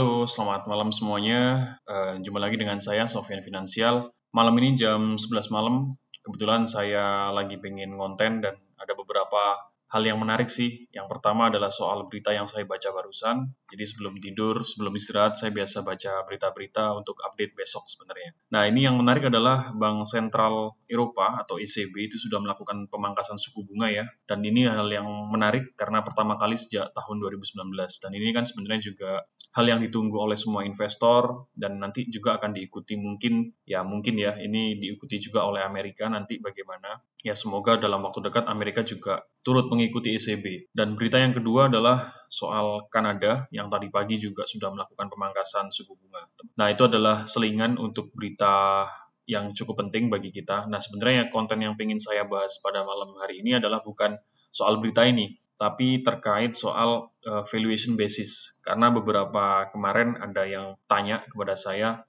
Halo, selamat malam semuanya. Eh, jumpa lagi dengan saya, Sofian Finansial. Malam ini jam 11 malam, kebetulan saya lagi pengen konten dan ada beberapa hal yang menarik sih. Yang pertama adalah soal berita yang saya baca barusan. Jadi sebelum tidur, sebelum istirahat, saya biasa baca berita-berita untuk update besok sebenarnya. Nah, ini yang menarik adalah Bank Sentral Eropa atau ECB itu sudah melakukan pemangkasan suku bunga ya. Dan ini hal yang menarik karena pertama kali sejak tahun 2019. Dan ini kan sebenarnya juga hal yang ditunggu oleh semua investor dan nanti juga akan diikuti mungkin ya mungkin ya ini diikuti juga oleh Amerika nanti bagaimana. Ya semoga dalam waktu dekat Amerika juga turut mengikuti ECB. Dan berita yang kedua adalah soal Kanada yang tadi pagi juga sudah melakukan pemangkasan suku bunga. Nah, itu adalah selingan untuk berita yang cukup penting bagi kita. Nah, sebenarnya konten yang ingin saya bahas pada malam hari ini adalah bukan soal berita ini, tapi terkait soal uh, valuation basis. Karena beberapa kemarin ada yang tanya kepada saya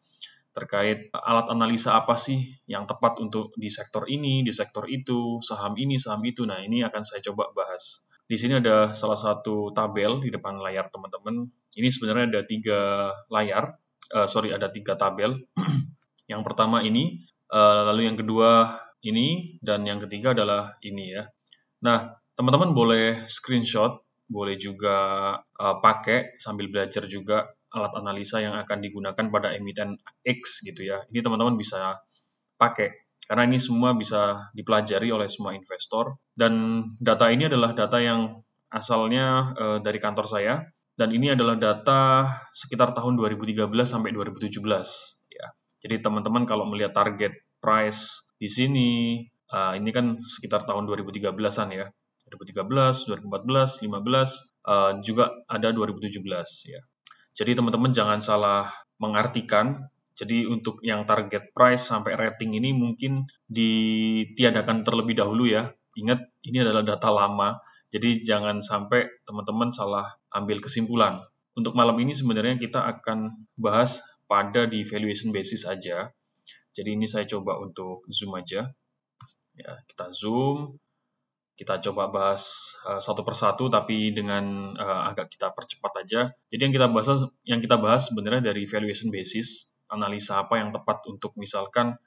terkait eh, alat analisa apa sih yang tepat untuk di sektor ini, di sektor itu, saham ini, saham itu. Nah, ini akan saya coba bahas. Di sini ada salah satu tabel di depan layar teman-teman. Ini sebenarnya ada tiga layar, uh, sorry ada tiga tabel. Yang pertama ini, uh, lalu yang kedua ini, dan yang ketiga adalah ini ya. Nah, teman-teman boleh screenshot, boleh juga uh, pakai sambil belajar juga alat analisa yang akan digunakan pada emiten X gitu ya. Ini teman-teman bisa pakai karena ini semua bisa dipelajari oleh semua investor dan data ini adalah data yang asalnya e, dari kantor saya dan ini adalah data sekitar tahun 2013 sampai 2017. Jadi teman-teman kalau melihat target price di sini, uh, ini kan sekitar tahun 2013-an ya. 2013, 2014, 15, uh, juga ada 2017 ya. Jadi teman-teman jangan salah mengartikan. Jadi untuk yang target price sampai rating ini mungkin ditiadakan terlebih dahulu ya. Ingat ini adalah data lama. Jadi jangan sampai teman-teman salah ambil kesimpulan. Untuk malam ini sebenarnya kita akan bahas pada di valuation basis aja. Jadi ini saya coba untuk zoom aja. Ya, kita zoom, kita coba bahas uh, satu persatu tapi dengan uh, agak kita percepat aja. Jadi yang kita bahas yang kita bahas sebenarnya dari valuation basis, analisa apa yang tepat untuk misalkan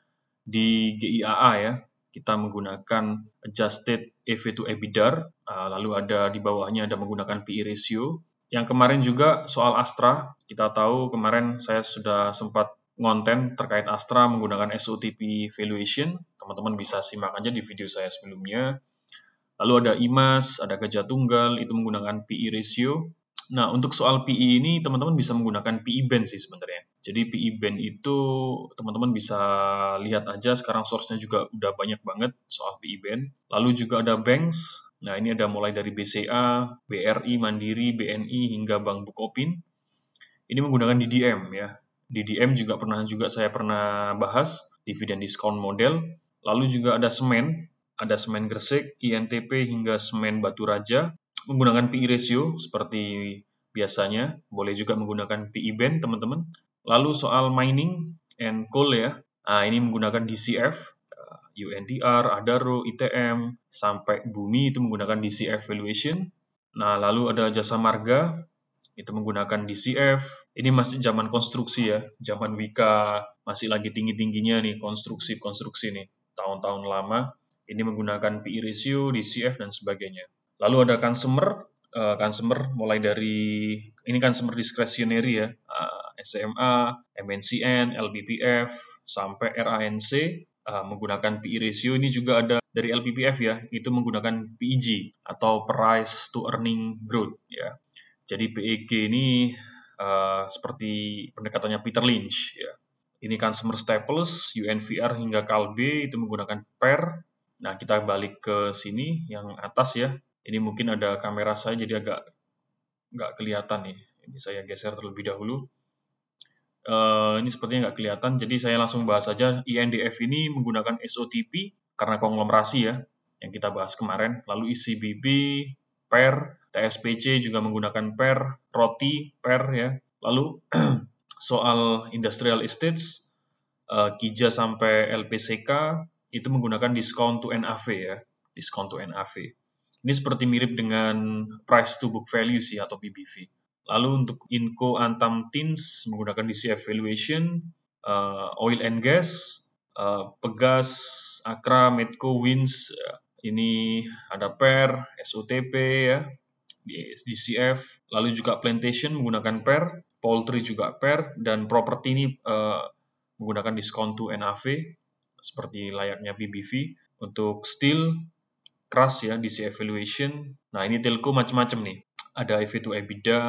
di GIAA ya, kita menggunakan adjusted EV to EBITDA. Eh, lalu ada di bawahnya ada menggunakan PE ratio, yang kemarin juga soal Astra, kita tahu kemarin saya sudah sempat ngonten terkait Astra menggunakan SOTP valuation. Teman-teman bisa simak aja di video saya sebelumnya. Lalu ada IMAS, ada Gajah tunggal, itu menggunakan PE ratio. Nah, untuk soal PE ini, teman-teman bisa menggunakan PE band sih sebenarnya. Jadi PE band itu teman-teman bisa lihat aja, sekarang source-nya juga udah banyak banget soal PE band. Lalu juga ada banks, Nah, ini ada mulai dari BCA, BRI, Mandiri, BNI, hingga Bank Bukopin. Ini menggunakan DDM ya. DDM juga pernah juga saya pernah bahas, Dividend Discount model. Lalu juga ada semen, ada semen Gresik, INTP hingga semen Batu Raja. Menggunakan PI ratio seperti biasanya, boleh juga menggunakan PI band teman-teman. Lalu soal mining and coal ya. Nah, ini menggunakan DCF, UNTR, ADARO, ITM, sampai Bumi itu menggunakan DCF valuation. Nah, lalu ada jasa marga, itu menggunakan DCF. Ini masih zaman konstruksi ya, zaman Wika, masih lagi tinggi-tingginya nih konstruksi-konstruksi nih, tahun-tahun lama. Ini menggunakan PI e ratio, DCF, dan sebagainya. Lalu ada consumer, uh, consumer mulai dari, ini consumer discretionary ya, uh, eh, SMA, MNCN, LBPF, sampai RANC, uh, menggunakan PE ratio ini juga ada dari LPPF ya, itu menggunakan PEG atau Price to Earning Growth ya. Jadi PEG ini uh, seperti pendekatannya Peter Lynch ya. Ini consumer staples, UNVR hingga KLB itu menggunakan pair. Nah, kita balik ke sini yang atas ya. Ini mungkin ada kamera saya jadi agak nggak kelihatan nih. Ini saya geser terlebih dahulu. Uh, ini sepertinya nggak kelihatan, jadi saya langsung bahas saja. INDF ini menggunakan SOTP karena konglomerasi ya, yang kita bahas kemarin. Lalu ICBB, PER, TSPC juga menggunakan PER, ROTI, PER ya. Lalu soal industrial estates, uh, Kija sampai LPCK itu menggunakan discount to NAV ya, discount to NAV. Ini seperti mirip dengan price to book value sih atau PBV. Lalu untuk Inco Antam Tins menggunakan DC Evaluation, uh, Oil and Gas, uh, Pegas, Akra, Medco, Wins, uh, ini ada PER, SOTP ya, DCF, lalu juga Plantation menggunakan PER, Poultry juga PER, dan Property ini uh, menggunakan diskon to NAV, seperti layaknya BBV. Untuk Steel, Crush ya, DC Evaluation, nah ini Telco macam-macam nih ada EV to EBITDA,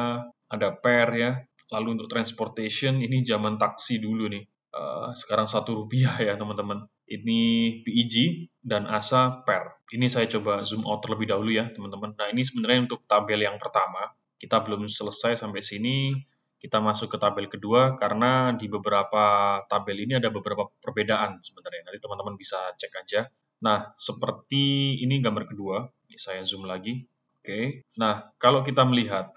ada PER ya. Lalu untuk transportation ini zaman taksi dulu nih. Eh, sekarang satu rupiah ya teman-teman. Ini PEG dan ASA PER. Ini saya coba zoom out terlebih dahulu ya teman-teman. Nah ini sebenarnya untuk tabel yang pertama. Kita belum selesai sampai sini. Kita masuk ke tabel kedua karena di beberapa tabel ini ada beberapa perbedaan sebenarnya. Nanti teman-teman bisa cek aja. Nah, seperti ini gambar kedua. Ini saya zoom lagi. Oke, nah kalau kita melihat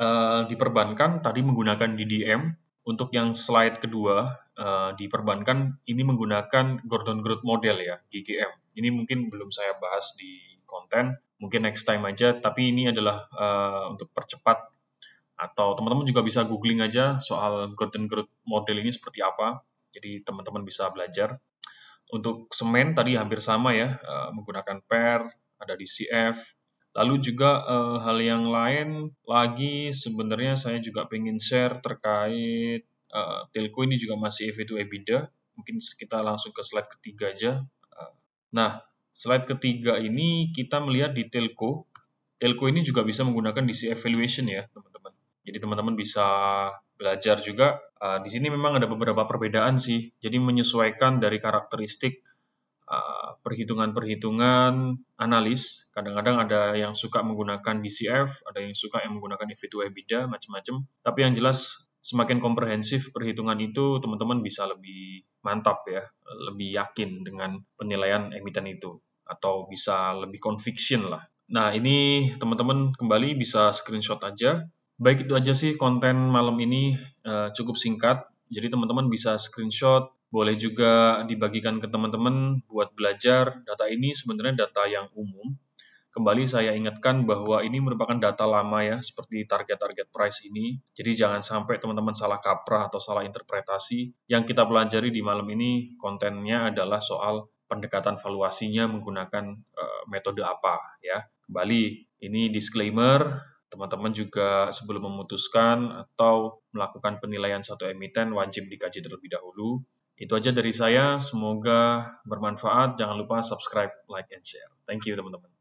uh, eh, perbankan tadi menggunakan DDM untuk yang slide kedua uh, eh, perbankan ini menggunakan Gordon Growth Model ya GGM. Ini mungkin belum saya bahas di konten, mungkin next time aja. Tapi ini adalah uh, untuk percepat atau teman-teman juga bisa googling aja soal Gordon Growth Model ini seperti apa. Jadi teman-teman bisa belajar. Untuk semen tadi hampir sama ya, menggunakan pair, ada DCF, Lalu juga eh, hal yang lain lagi sebenarnya saya juga pengen share terkait eh, telco ini juga masih EV to EBITDA. Mungkin kita langsung ke slide ketiga aja. Eh, nah, slide ketiga ini kita melihat di telco. Telco ini juga bisa menggunakan DC evaluation ya, teman-teman. Jadi teman-teman bisa belajar juga. Uh, di sini memang ada beberapa perbedaan sih. Jadi menyesuaikan dari karakteristik Ah, perhitungan-perhitungan analis. Kadang-kadang ada yang suka menggunakan DCF, ada yang suka yang menggunakan EV to EBITDA, macam-macam. Tapi yang jelas semakin komprehensif perhitungan itu, teman-teman bisa lebih mantap ya, lebih yakin dengan penilaian emiten itu atau bisa lebih conviction lah. Nah, ini teman-teman kembali bisa screenshot aja. Baik itu aja sih konten malam ini uh, cukup singkat. Jadi teman-teman bisa screenshot boleh juga dibagikan ke teman-teman buat belajar. Data ini sebenarnya data yang umum. Kembali saya ingatkan bahwa ini merupakan data lama ya, seperti target-target price ini. Jadi jangan sampai teman-teman salah kaprah atau salah interpretasi. Yang kita pelajari di malam ini kontennya adalah soal pendekatan valuasinya menggunakan uh, metode apa ya. Kembali ini disclaimer teman-teman juga sebelum memutuskan atau melakukan penilaian satu emiten wajib dikaji terlebih dahulu itu aja dari saya, semoga bermanfaat. Jangan lupa subscribe, like, and share. Thank you, teman-teman.